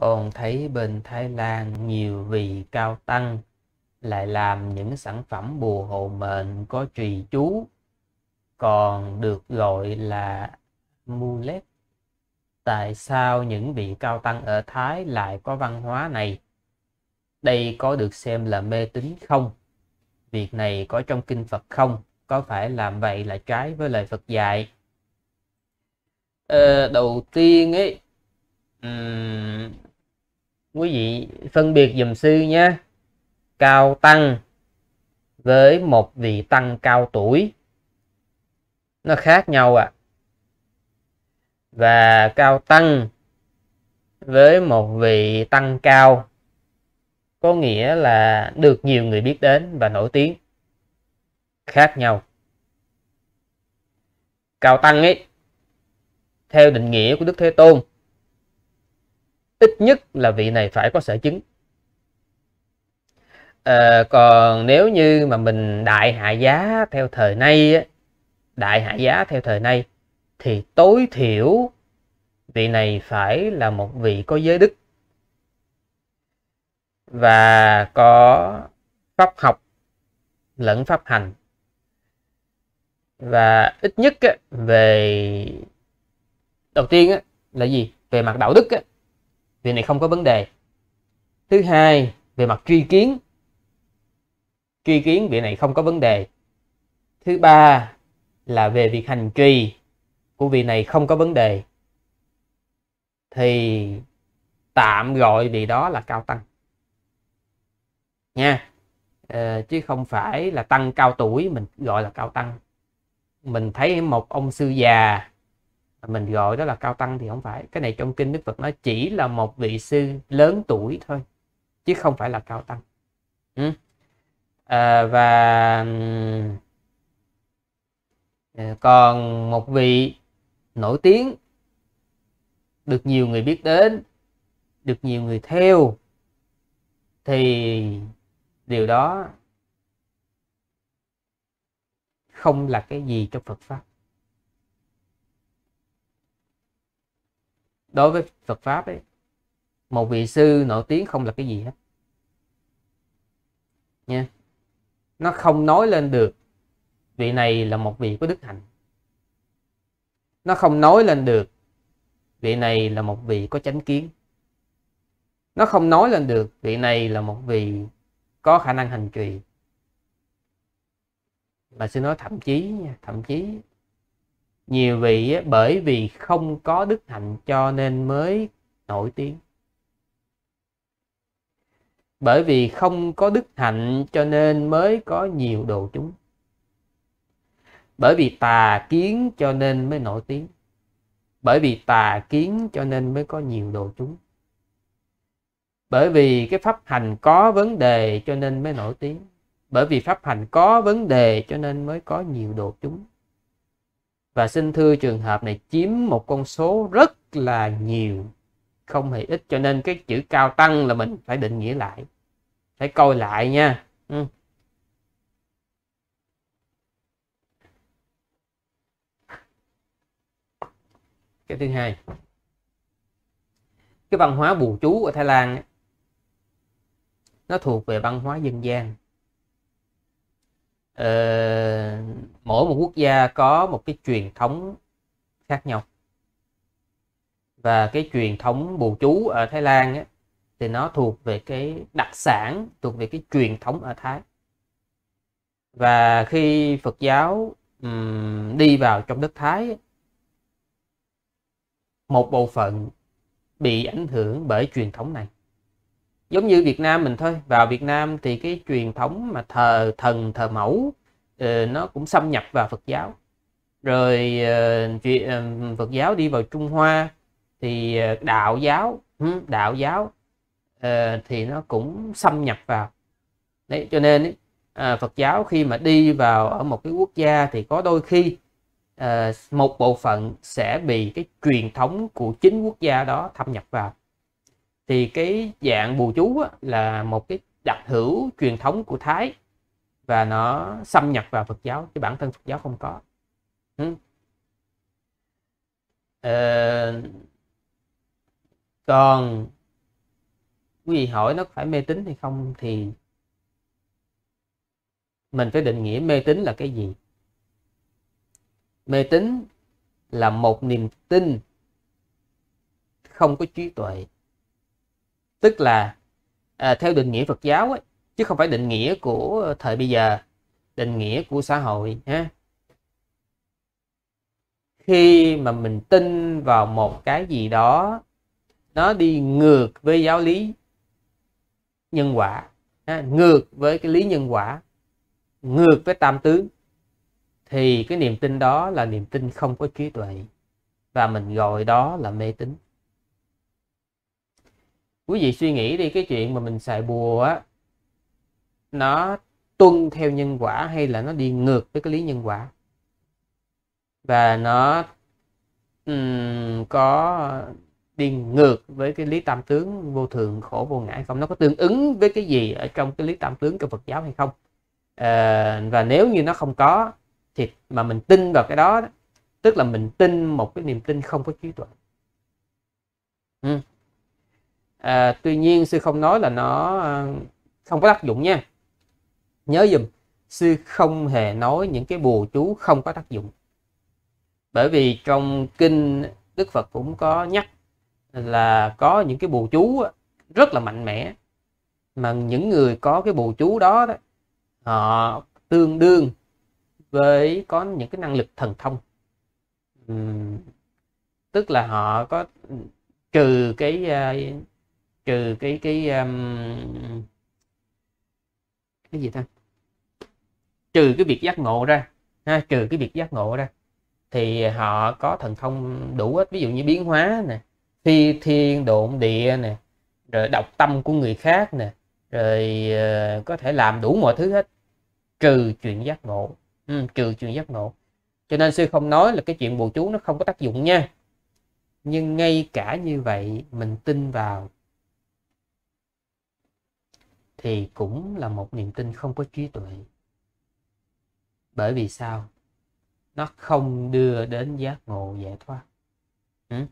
Còn ờ. thấy bên Thái Lan nhiều vị cao tăng lại làm những sản phẩm bùa hộ mệnh có trì chú còn được gọi là mulet. Tại sao những vị cao tăng ở Thái lại có văn hóa này? Đây có được xem là mê tín không? Việc này có trong kinh Phật không? Có phải làm vậy là trái với lời Phật dạy? Ờ, đầu tiên ấy quý vị phân biệt dùm sư nhé cao tăng với một vị tăng cao tuổi nó khác nhau ạ à. và cao tăng với một vị tăng cao có nghĩa là được nhiều người biết đến và nổi tiếng khác nhau cao tăng ấy theo định nghĩa của đức thế tôn ít nhất là vị này phải có sở chứng à, còn nếu như mà mình đại hạ giá theo thời nay đại hạ giá theo thời nay thì tối thiểu vị này phải là một vị có giới đức và có pháp học lẫn pháp hành và ít nhất về đầu tiên là gì về mặt đạo đức Việc này không có vấn đề. Thứ hai, về mặt tri kiến. Tri kiến việc này không có vấn đề. Thứ ba là về việc hành trì của vị này không có vấn đề. Thì tạm gọi vị đó là cao tăng. Nha. Ờ, chứ không phải là tăng cao tuổi mình gọi là cao tăng. Mình thấy một ông sư già mình gọi đó là cao tăng thì không phải cái này trong kinh đức phật nói chỉ là một vị sư lớn tuổi thôi chứ không phải là cao tăng ừ. à, và ừ, à, còn một vị nổi tiếng được nhiều người biết đến được nhiều người theo thì điều đó không là cái gì trong Phật pháp đối với Phật pháp ấy một vị sư nổi tiếng không là cái gì hết nha nó không nói lên được vị này là một vị có đức hạnh nó không nói lên được vị này là một vị có chánh kiến nó không nói lên được vị này là một vị có khả năng hành trì mà sư nói thậm chí nha thậm chí nhiều vị bởi vì không có đức hạnh cho nên mới nổi tiếng bởi vì không có đức hạnh cho nên mới có nhiều đồ chúng bởi vì tà kiến cho nên mới nổi tiếng bởi vì tà kiến cho nên mới có nhiều đồ chúng bởi vì cái pháp hành có vấn đề cho nên mới nổi tiếng bởi vì pháp hành có vấn đề cho nên mới có nhiều đồ chúng và xin thưa trường hợp này chiếm một con số rất là nhiều không hề ít cho nên cái chữ cao tăng là mình phải định nghĩa lại phải coi lại nha ừ. cái thứ hai cái văn hóa bù chú ở Thái Lan nó thuộc về văn hóa dân gian uh, mỗi một quốc gia có một cái truyền thống khác nhau và cái truyền thống bù chú ở Thái Lan ấy, thì nó thuộc về cái đặc sản thuộc về cái truyền thống ở Thái và khi Phật giáo um, đi vào trong đất Thái một bộ phận bị ảnh hưởng bởi truyền thống này giống như Việt Nam mình thôi vào Việt Nam thì cái truyền thống mà thờ thần thờ mẫu ờ, nó cũng xâm nhập vào Phật giáo rồi chuyện ờ, ờ, Phật giáo đi vào Trung Hoa thì đạo giáo đạo giáo thì nó cũng xâm nhập vào đấy cho nên à, Phật giáo khi mà đi vào ở một cái quốc gia thì có đôi khi một bộ phận sẽ bị cái truyền thống của chính quốc gia đó thâm nhập vào thì cái dạng bùa chú á, là một cái đặc hữu truyền thống của Thái và nó xâm nhập vào Phật giáo chứ bản thân Phật giáo không có ừ. ờ, còn quý vị hỏi nó phải mê tín hay không thì mình phải định nghĩa mê tín là cái gì mê tín là một niềm tin không có trí tuệ tức là à, theo định nghĩa Phật giáo ấy, chứ không phải định nghĩa của thời bây giờ định nghĩa của xã hội ha khi mà mình tin vào một cái gì đó nó đi ngược với giáo lý nhân quả ha, ngược với cái lý nhân quả ngược với tam tướng thì cái niềm tin đó là niềm tin không có trí tuệ và mình gọi đó là mê tín quý vị suy nghĩ đi cái chuyện mà mình xài bùa á nó tuân theo nhân quả hay là nó đi ngược với cái lý nhân quả và nó um, có đi ngược với cái lý tam tướng vô thường khổ vô ngã không nó có tương ứng với cái gì ở trong cái lý tam tướng của Phật giáo hay không à, và nếu như nó không có thì mà mình tin vào cái đó tức là mình tin một cái niềm tin không có trí tuệ à, tuy nhiên sư không nói là nó à, không có tác dụng nha nhớ dùm sư không hề nói những cái bùa chú không có tác dụng bởi vì trong kinh đức phật cũng có nhắc là có những cái bùa chú rất là mạnh mẽ mà những người có cái bùa chú đó, đó họ tương đương với có những cái năng lực thần thông uhm, tức là họ có trừ cái uh, trừ cái cái um, cái gì ta trừ cái việc giác ngộ ra ha trừ cái việc giác ngộ ra thì họ có thần thông đủ hết ví dụ như biến hóa nè phi thiên độn địa nè rồi đọc tâm của người khác nè rồi uh, có thể làm đủ mọi thứ hết trừ chuyện giác ngộ ừ, trừ chuyện giác ngộ cho nên sư không nói là cái chuyện bùa chú nó không có tác dụng nha nhưng ngay cả như vậy mình tin vào thì cũng là một niềm tin không có trí tuệ bởi vì sao nó không đưa đến giác ngộ giải thoát ừ?